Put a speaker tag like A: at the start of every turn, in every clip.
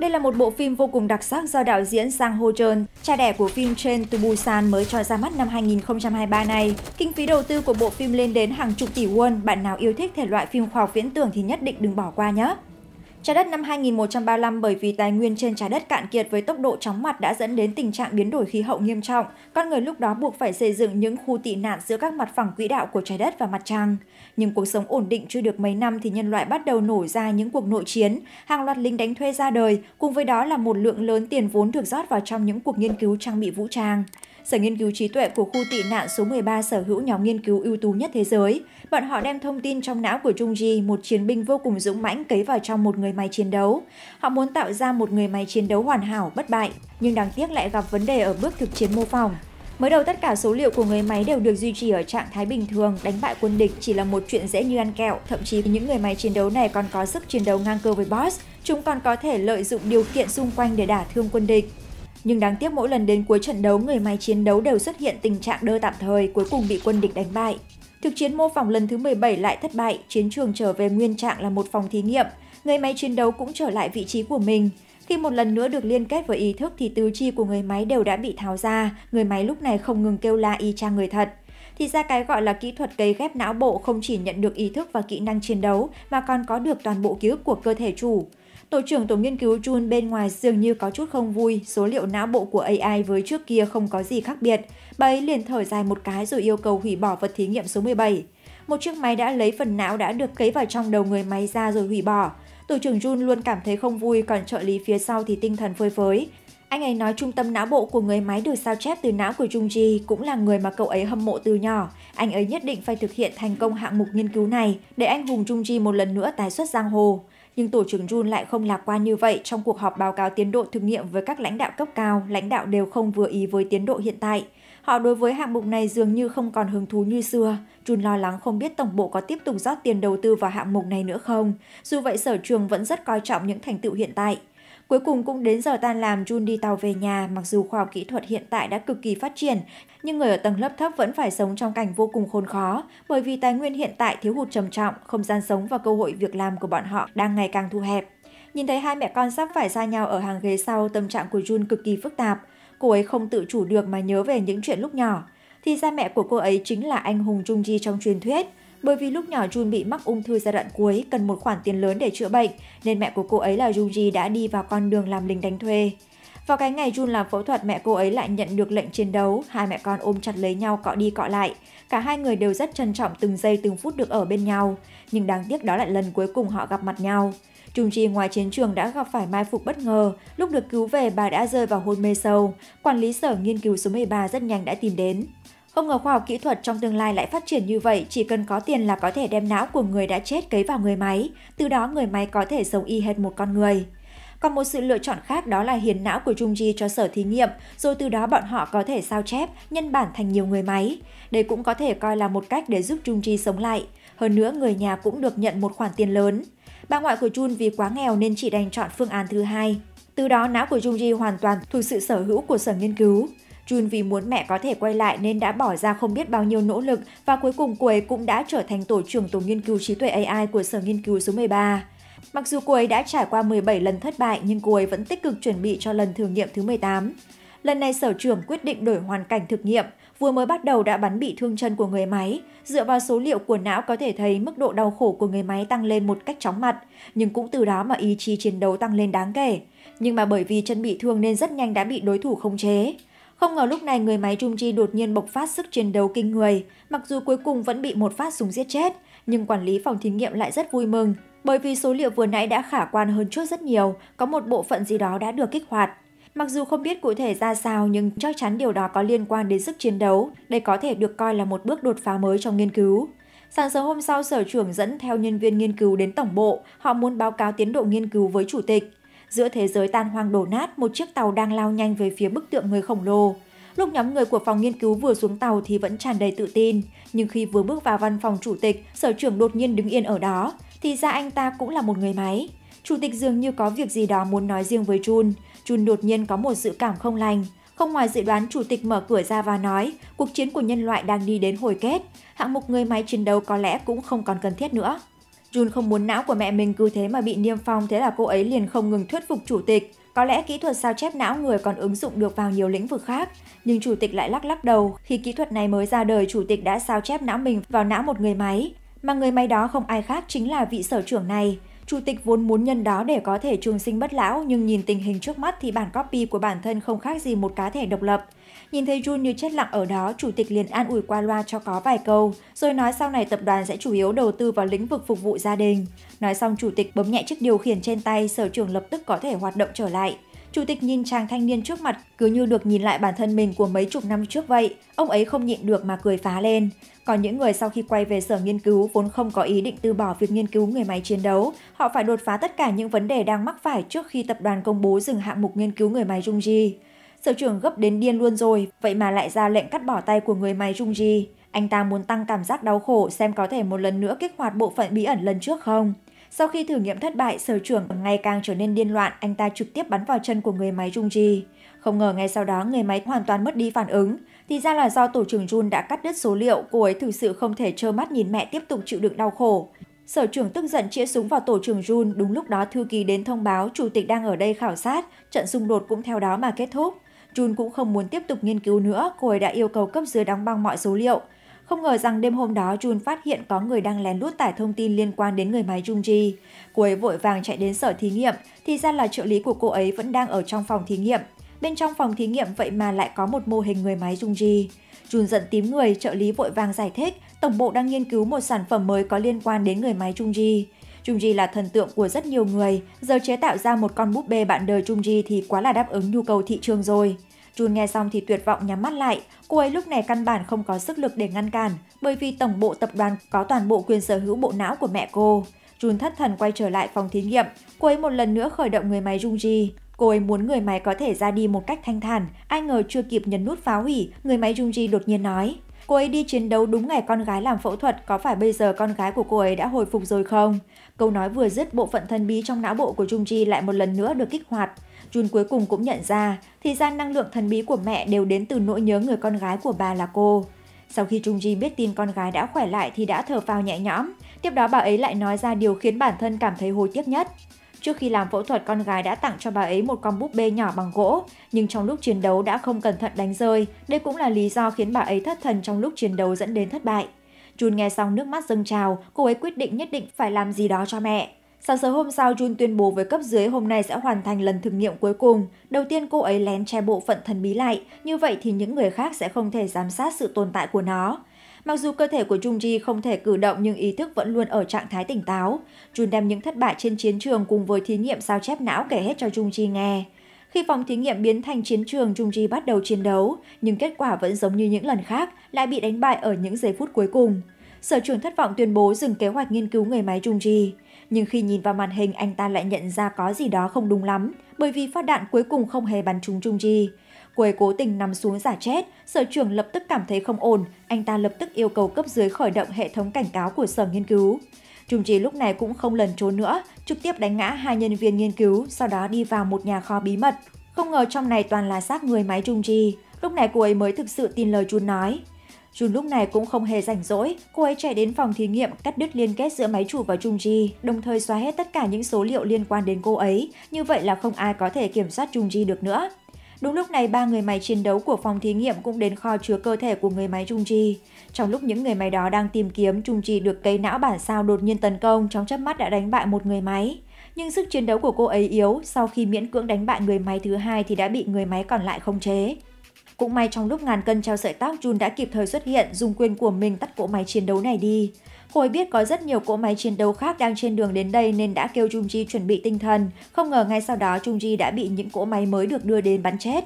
A: Đây là một bộ phim vô cùng đặc sắc do đạo diễn Sang Ho Jeon, cha đẻ của phim Train to Busan mới cho ra mắt năm 2023 này. Kinh phí đầu tư của bộ phim lên đến hàng chục tỷ won, bạn nào yêu thích thể loại phim khoa học viễn tưởng thì nhất định đừng bỏ qua nhé. Trái đất năm 2135 bởi vì tài nguyên trên trái đất cạn kiệt với tốc độ chóng mặt đã dẫn đến tình trạng biến đổi khí hậu nghiêm trọng, con người lúc đó buộc phải xây dựng những khu tị nạn giữa các mặt phẳng quỹ đạo của trái đất và mặt trăng. Nhưng cuộc sống ổn định chưa được mấy năm thì nhân loại bắt đầu nổ ra những cuộc nội chiến, hàng loạt lính đánh thuê ra đời, cùng với đó là một lượng lớn tiền vốn được rót vào trong những cuộc nghiên cứu trang bị vũ trang. Sở Nghiên cứu Trí tuệ của khu tị nạn số 13 sở hữu nhóm nghiên cứu ưu tú nhất thế giới. Bọn họ đem thông tin trong não của Trung Ji, một chiến binh vô cùng dũng mãnh cấy vào trong một người máy chiến đấu. Họ muốn tạo ra một người máy chiến đấu hoàn hảo, bất bại, nhưng đáng tiếc lại gặp vấn đề ở bước thực chiến mô phỏng. Mới đầu tất cả số liệu của người máy đều được duy trì ở trạng thái bình thường, đánh bại quân địch chỉ là một chuyện dễ như ăn kẹo, thậm chí những người máy chiến đấu này còn có sức chiến đấu ngang cơ với boss, chúng còn có thể lợi dụng điều kiện xung quanh để đả thương quân địch. Nhưng đáng tiếc mỗi lần đến cuối trận đấu, người máy chiến đấu đều xuất hiện tình trạng đơ tạm thời, cuối cùng bị quân địch đánh bại. Thực chiến mô phỏng lần thứ 17 lại thất bại, chiến trường trở về nguyên trạng là một phòng thí nghiệm, người máy chiến đấu cũng trở lại vị trí của mình. Khi một lần nữa được liên kết với ý thức thì tứ chi của người máy đều đã bị tháo ra, người máy lúc này không ngừng kêu la y chang người thật. Thì ra cái gọi là kỹ thuật cấy ghép não bộ không chỉ nhận được ý thức và kỹ năng chiến đấu mà còn có được toàn bộ ký ức của cơ thể chủ. Tổ trưởng Tổ nghiên cứu Jun bên ngoài dường như có chút không vui, số liệu não bộ của AI với trước kia không có gì khác biệt. Bà ấy liền thở dài một cái rồi yêu cầu hủy bỏ vật thí nghiệm số 17. Một chiếc máy đã lấy phần não đã được cấy vào trong đầu người máy ra rồi hủy bỏ. Tổ trưởng Jun luôn cảm thấy không vui, còn trợ lý phía sau thì tinh thần phơi phới. Anh ấy nói trung tâm não bộ của người máy được sao chép từ não của Jung Ji cũng là người mà cậu ấy hâm mộ từ nhỏ. Anh ấy nhất định phải thực hiện thành công hạng mục nghiên cứu này để anh hùng Jung Ji một lần nữa tái xuất giang hồ nhưng tổ trưởng Jun lại không lạc quan như vậy. Trong cuộc họp báo cáo tiến độ thực nghiệm với các lãnh đạo cấp cao, lãnh đạo đều không vừa ý với tiến độ hiện tại. Họ đối với hạng mục này dường như không còn hứng thú như xưa. Jun lo lắng không biết tổng bộ có tiếp tục rót tiền đầu tư vào hạng mục này nữa không. Dù vậy sở trường vẫn rất coi trọng những thành tựu hiện tại. Cuối cùng cũng đến giờ tan làm Jun đi tàu về nhà, mặc dù khoa học kỹ thuật hiện tại đã cực kỳ phát triển, nhưng người ở tầng lớp thấp vẫn phải sống trong cảnh vô cùng khốn khó, bởi vì tài nguyên hiện tại thiếu hụt trầm trọng, không gian sống và cơ hội việc làm của bọn họ đang ngày càng thu hẹp. Nhìn thấy hai mẹ con sắp phải xa nhau ở hàng ghế sau, tâm trạng của Jun cực kỳ phức tạp. Cô ấy không tự chủ được mà nhớ về những chuyện lúc nhỏ. Thì ra mẹ của cô ấy chính là anh hùng Trung Ji trong truyền thuyết – bởi vì lúc nhỏ Jun bị mắc ung thư giai đoạn cuối, cần một khoản tiền lớn để chữa bệnh, nên mẹ của cô ấy là Yuji đã đi vào con đường làm lính đánh thuê. Vào cái ngày Jun làm phẫu thuật, mẹ cô ấy lại nhận được lệnh chiến đấu, hai mẹ con ôm chặt lấy nhau cọ đi cọ lại. Cả hai người đều rất trân trọng từng giây từng phút được ở bên nhau, nhưng đáng tiếc đó lại lần cuối cùng họ gặp mặt nhau. Trung Chi ngoài chiến trường đã gặp phải mai phục bất ngờ, lúc được cứu về bà đã rơi vào hôn mê sâu. Quản lý sở nghiên cứu số 13 rất nhanh đã tìm đến. Không ngờ khoa học kỹ thuật trong tương lai lại phát triển như vậy, chỉ cần có tiền là có thể đem não của người đã chết cấy vào người máy, từ đó người máy có thể sống y hệt một con người. Còn một sự lựa chọn khác đó là hiến não của Jung Ji cho sở thí nghiệm, rồi từ đó bọn họ có thể sao chép, nhân bản thành nhiều người máy. Đây cũng có thể coi là một cách để giúp Jung Ji sống lại. Hơn nữa, người nhà cũng được nhận một khoản tiền lớn. Bà ngoại của Jun vì quá nghèo nên chỉ đành chọn phương án thứ hai. Từ đó, não của Jung Ji hoàn toàn thuộc sự sở hữu của sở nghiên cứu. Jun vì muốn mẹ có thể quay lại nên đã bỏ ra không biết bao nhiêu nỗ lực và cuối cùng cô ấy cũng đã trở thành tổ trưởng tổ nghiên cứu trí tuệ AI của Sở Nghiên cứu số 13. Mặc dù cô ấy đã trải qua 17 lần thất bại nhưng cô ấy vẫn tích cực chuẩn bị cho lần thử nghiệm thứ 18. Lần này sở trưởng quyết định đổi hoàn cảnh thực nghiệm, vừa mới bắt đầu đã bắn bị thương chân của người máy. Dựa vào số liệu của não có thể thấy mức độ đau khổ của người máy tăng lên một cách chóng mặt, nhưng cũng từ đó mà ý chí chiến đấu tăng lên đáng kể. Nhưng mà bởi vì chân bị thương nên rất nhanh đã bị đối thủ khống chế. Không ngờ lúc này người máy Trung Chi đột nhiên bộc phát sức chiến đấu kinh người, mặc dù cuối cùng vẫn bị một phát súng giết chết, nhưng quản lý phòng thí nghiệm lại rất vui mừng, bởi vì số liệu vừa nãy đã khả quan hơn trước rất nhiều, có một bộ phận gì đó đã được kích hoạt. Mặc dù không biết cụ thể ra sao nhưng chắc chắn điều đó có liên quan đến sức chiến đấu, đây có thể được coi là một bước đột phá mới trong nghiên cứu. Sáng sớm hôm sau, sở trưởng dẫn theo nhân viên nghiên cứu đến tổng bộ, họ muốn báo cáo tiến độ nghiên cứu với chủ tịch. Giữa thế giới tan hoang đổ nát, một chiếc tàu đang lao nhanh về phía bức tượng người khổng lồ. Lúc nhóm người của phòng nghiên cứu vừa xuống tàu thì vẫn tràn đầy tự tin, nhưng khi vừa bước vào văn phòng chủ tịch, sở trưởng đột nhiên đứng yên ở đó, thì ra anh ta cũng là một người máy. Chủ tịch dường như có việc gì đó muốn nói riêng với Chun, Chun đột nhiên có một dự cảm không lành. Không ngoài dự đoán, chủ tịch mở cửa ra và nói, cuộc chiến của nhân loại đang đi đến hồi kết, hạng mục người máy chiến đấu có lẽ cũng không còn cần thiết nữa. Jun không muốn não của mẹ mình cứ thế mà bị niêm phong, thế là cô ấy liền không ngừng thuyết phục chủ tịch. Có lẽ kỹ thuật sao chép não người còn ứng dụng được vào nhiều lĩnh vực khác, nhưng chủ tịch lại lắc lắc đầu. Khi kỹ thuật này mới ra đời, chủ tịch đã sao chép não mình vào não một người máy, mà người máy đó không ai khác chính là vị sở trưởng này. Chủ tịch vốn muốn nhân đó để có thể trường sinh bất lão, nhưng nhìn tình hình trước mắt thì bản copy của bản thân không khác gì một cá thể độc lập. Nhìn thấy Jun như chết lặng ở đó, chủ tịch liền an ủi qua loa cho có vài câu, rồi nói sau này tập đoàn sẽ chủ yếu đầu tư vào lĩnh vực phục vụ gia đình. Nói xong, chủ tịch bấm nhẹ chiếc điều khiển trên tay, sở trường lập tức có thể hoạt động trở lại. Chủ tịch nhìn chàng thanh niên trước mặt cứ như được nhìn lại bản thân mình của mấy chục năm trước vậy, ông ấy không nhịn được mà cười phá lên. Còn những người sau khi quay về sở nghiên cứu vốn không có ý định từ bỏ việc nghiên cứu người máy chiến đấu, họ phải đột phá tất cả những vấn đề đang mắc phải trước khi tập đoàn công bố dừng hạng mục nghiên cứu người máy Jung Ji. Sở trưởng gấp đến điên luôn rồi, vậy mà lại ra lệnh cắt bỏ tay của người máy Jung Ji. Anh ta muốn tăng cảm giác đau khổ xem có thể một lần nữa kích hoạt bộ phận bí ẩn lần trước không. Sau khi thử nghiệm thất bại, sở trưởng ngày càng trở nên điên loạn, anh ta trực tiếp bắn vào chân của người máy Jung Ji. Không ngờ ngay sau đó người máy hoàn toàn mất đi phản ứng. Thì ra là do tổ trưởng Jun đã cắt đứt số liệu, cô ấy thực sự không thể trơ mắt nhìn mẹ tiếp tục chịu đựng đau khổ. Sở trưởng tức giận chĩa súng vào tổ trưởng Jun, đúng lúc đó thư ký đến thông báo chủ tịch đang ở đây khảo sát, trận xung đột cũng theo đó mà kết thúc. Jun cũng không muốn tiếp tục nghiên cứu nữa, cô ấy đã yêu cầu cấp dưới đóng băng mọi số liệu. Không ngờ rằng đêm hôm đó Jun phát hiện có người đang lén lút tải thông tin liên quan đến người máy Jung Ji. Cô ấy vội vàng chạy đến sở thí nghiệm, thì ra là trợ lý của cô ấy vẫn đang ở trong phòng thí nghiệm. Bên trong phòng thí nghiệm vậy mà lại có một mô hình người máy Jung Ji. Jun giận tím người, trợ lý vội vàng giải thích, tổng bộ đang nghiên cứu một sản phẩm mới có liên quan đến người máy Jung Ji. Jung Ji là thần tượng của rất nhiều người, giờ chế tạo ra một con búp bê bạn đời Jung Ji thì quá là đáp ứng nhu cầu thị trường rồi. Jun nghe xong thì tuyệt vọng nhắm mắt lại. Cô ấy lúc này căn bản không có sức lực để ngăn cản, bởi vì tổng bộ tập đoàn có toàn bộ quyền sở hữu bộ não của mẹ cô. Jun thất thần quay trở lại phòng thí nghiệm. Cô ấy một lần nữa khởi động người máy Jung Ji. Cô ấy muốn người máy có thể ra đi một cách thanh thản. Ai ngờ chưa kịp nhấn nút phá hủy, người máy Jung Ji đột nhiên nói. Cô ấy đi chiến đấu đúng ngày con gái làm phẫu thuật, có phải bây giờ con gái của cô ấy đã hồi phục rồi không? Câu nói vừa dứt, bộ phận thần bí trong não bộ của Trung Chi lại một lần nữa được kích hoạt. Jun cuối cùng cũng nhận ra, thì ra năng lượng thần bí của mẹ đều đến từ nỗi nhớ người con gái của bà là cô. Sau khi Trung Ji biết tin con gái đã khỏe lại thì đã thở phào nhẹ nhõm, tiếp đó bà ấy lại nói ra điều khiến bản thân cảm thấy hối tiếc nhất. Trước khi làm phẫu thuật, con gái đã tặng cho bà ấy một con búp bê nhỏ bằng gỗ, nhưng trong lúc chiến đấu đã không cẩn thận đánh rơi. Đây cũng là lý do khiến bà ấy thất thần trong lúc chiến đấu dẫn đến thất bại. Jun nghe xong nước mắt dâng trào, cô ấy quyết định nhất định phải làm gì đó cho mẹ. Sáng sớm hôm sau, Jun tuyên bố với cấp dưới hôm nay sẽ hoàn thành lần thử nghiệm cuối cùng. Đầu tiên cô ấy lén che bộ phận thần bí lại, như vậy thì những người khác sẽ không thể giám sát sự tồn tại của nó. Mặc dù cơ thể của Trung Ji không thể cử động nhưng ý thức vẫn luôn ở trạng thái tỉnh táo. Jun đem những thất bại trên chiến trường cùng với thí nghiệm sao chép não kể hết cho Trung Ji nghe. Khi phòng thí nghiệm biến thành chiến trường, Trung Ji bắt đầu chiến đấu, nhưng kết quả vẫn giống như những lần khác, lại bị đánh bại ở những giây phút cuối cùng. Sở trưởng thất vọng tuyên bố dừng kế hoạch nghiên cứu người máy Trung Ji. Nhưng khi nhìn vào màn hình, anh ta lại nhận ra có gì đó không đúng lắm, bởi vì phát đạn cuối cùng không hề bắn trúng Trung Ji. Cô ấy cố tình nằm xuống giả chết, sở trưởng lập tức cảm thấy không ổn, anh ta lập tức yêu cầu cấp dưới khởi động hệ thống cảnh cáo của sở nghiên cứu. Trung Trì lúc này cũng không lần trốn nữa, trực tiếp đánh ngã hai nhân viên nghiên cứu, sau đó đi vào một nhà kho bí mật. Không ngờ trong này toàn là xác người máy Trung Trì, lúc này cô ấy mới thực sự tin lời Jun nói. Jun lúc này cũng không hề rảnh rỗi, cô ấy chạy đến phòng thí nghiệm cắt đứt liên kết giữa máy chủ và Trung Ji, đồng thời xóa hết tất cả những số liệu liên quan đến cô ấy. Như vậy là không ai có thể kiểm soát Trung Ji được nữa. Đúng lúc này, ba người máy chiến đấu của phòng thí nghiệm cũng đến kho chứa cơ thể của người máy Trung Chi. Trong lúc những người máy đó đang tìm kiếm, Trung Chi được cây não bản sao đột nhiên tấn công, trong chớp mắt đã đánh bại một người máy. Nhưng sức chiến đấu của cô ấy yếu, sau khi miễn cưỡng đánh bại người máy thứ hai thì đã bị người máy còn lại không chế. Cũng may trong lúc ngàn cân treo sợi tóc, Jun đã kịp thời xuất hiện, dùng quyền của mình tắt cỗ máy chiến đấu này đi. Hồi biết có rất nhiều cỗ máy chiến đấu khác đang trên đường đến đây nên đã kêu Jung Ji chuẩn bị tinh thần. Không ngờ ngay sau đó Jung Ji đã bị những cỗ máy mới được đưa đến bắn chết.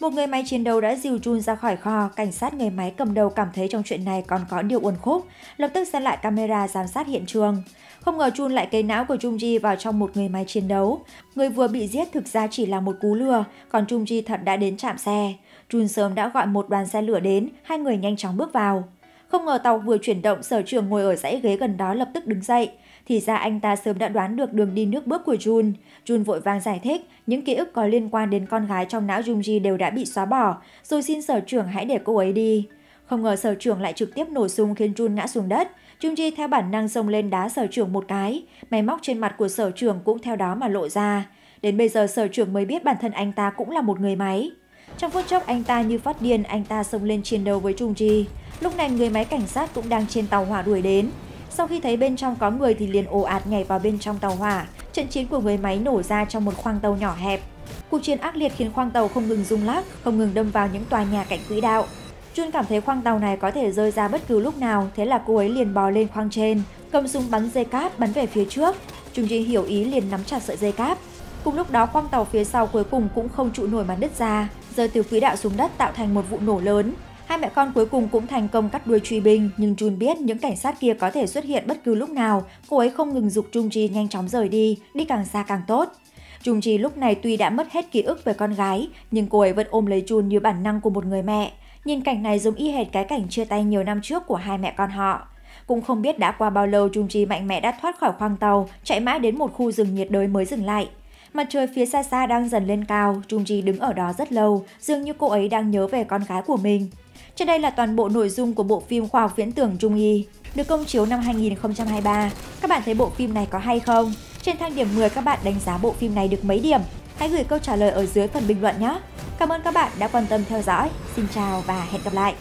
A: Một người máy chiến đấu đã dìu Jun ra khỏi kho, cảnh sát người máy cầm đầu cảm thấy trong chuyện này còn có điều uẩn khúc, lập tức xem lại camera giám sát hiện trường. Không ngờ Jun lại cấy não của Jung Ji vào trong một người máy chiến đấu. Người vừa bị giết thực ra chỉ là một cú lừa, còn Jung Ji thật đã đến chạm xe. Jun sớm đã gọi một đoàn xe lửa đến, hai người nhanh chóng bước vào. Không ngờ tàu vừa chuyển động, sở trường ngồi ở dãy ghế gần đó lập tức đứng dậy. Thì ra anh ta sớm đã đoán được đường đi nước bước của Jun. Jun vội vàng giải thích, những ký ức có liên quan đến con gái trong não Jung Ji đều đã bị xóa bỏ, rồi xin sở trưởng hãy để cô ấy đi. Không ngờ sở trưởng lại trực tiếp nổ sung khiến Jun ngã xuống đất. Jung Ji theo bản năng xông lên đá sở trưởng một cái, máy móc trên mặt của sở trưởng cũng theo đó mà lộ ra. Đến bây giờ sở trưởng mới biết bản thân anh ta cũng là một người máy. Trong phút chốc anh ta như phát điên, anh ta xông lên chiến đấu với Jung Ji. Lúc này người máy cảnh sát cũng đang trên tàu hỏa đuổi đến. Sau khi thấy bên trong có người thì liền ồ ạt nhảy vào bên trong tàu hỏa. Trận chiến của người máy nổ ra trong một khoang tàu nhỏ hẹp. Cuộc chiến ác liệt khiến khoang tàu không ngừng rung lắc, không ngừng đâm vào những tòa nhà cạnh quỹ đạo. Jun cảm thấy khoang tàu này có thể rơi ra bất cứ lúc nào, thế là cô ấy liền bò lên khoang trên, cầm súng bắn dây cáp bắn về phía trước. Trung Ji hiểu ý liền nắm chặt sợi dây cáp. Cùng lúc đó khoang tàu phía sau cuối cùng cũng không trụ nổi mà đứt ra, rơi từ quỹ đạo xuống đất tạo thành một vụ nổ lớn. Hai mẹ con cuối cùng cũng thành công cắt đuôi truy binh, nhưng Jun biết những cảnh sát kia có thể xuất hiện bất cứ lúc nào. Cô ấy không ngừng dục Jung Chi nhanh chóng rời đi, đi càng xa càng tốt. Jung Chi lúc này tuy đã mất hết ký ức về con gái, nhưng cô ấy vẫn ôm lấy Jun như bản năng của một người mẹ. Nhìn cảnh này giống y hệt cái cảnh chia tay nhiều năm trước của hai mẹ con họ. Cũng không biết đã qua bao lâu Jung Chi mạnh mẽ đã thoát khỏi khoang tàu, chạy mãi đến một khu rừng nhiệt đới mới dừng lại. Mặt trời phía xa xa đang dần lên cao, Jung Chi đứng ở đó rất lâu, dường như cô ấy đang nhớ về con gái của mình. Trên đây là toàn bộ nội dung của bộ phim khoa học viễn tưởng Trung Y, được công chiếu năm 2023. Các bạn thấy bộ phim này có hay không? Trên thang điểm 10 các bạn đánh giá bộ phim này được mấy điểm? Hãy gửi câu trả lời ở dưới phần bình luận nhé! Cảm ơn các bạn đã quan tâm theo dõi. Xin chào và hẹn gặp lại!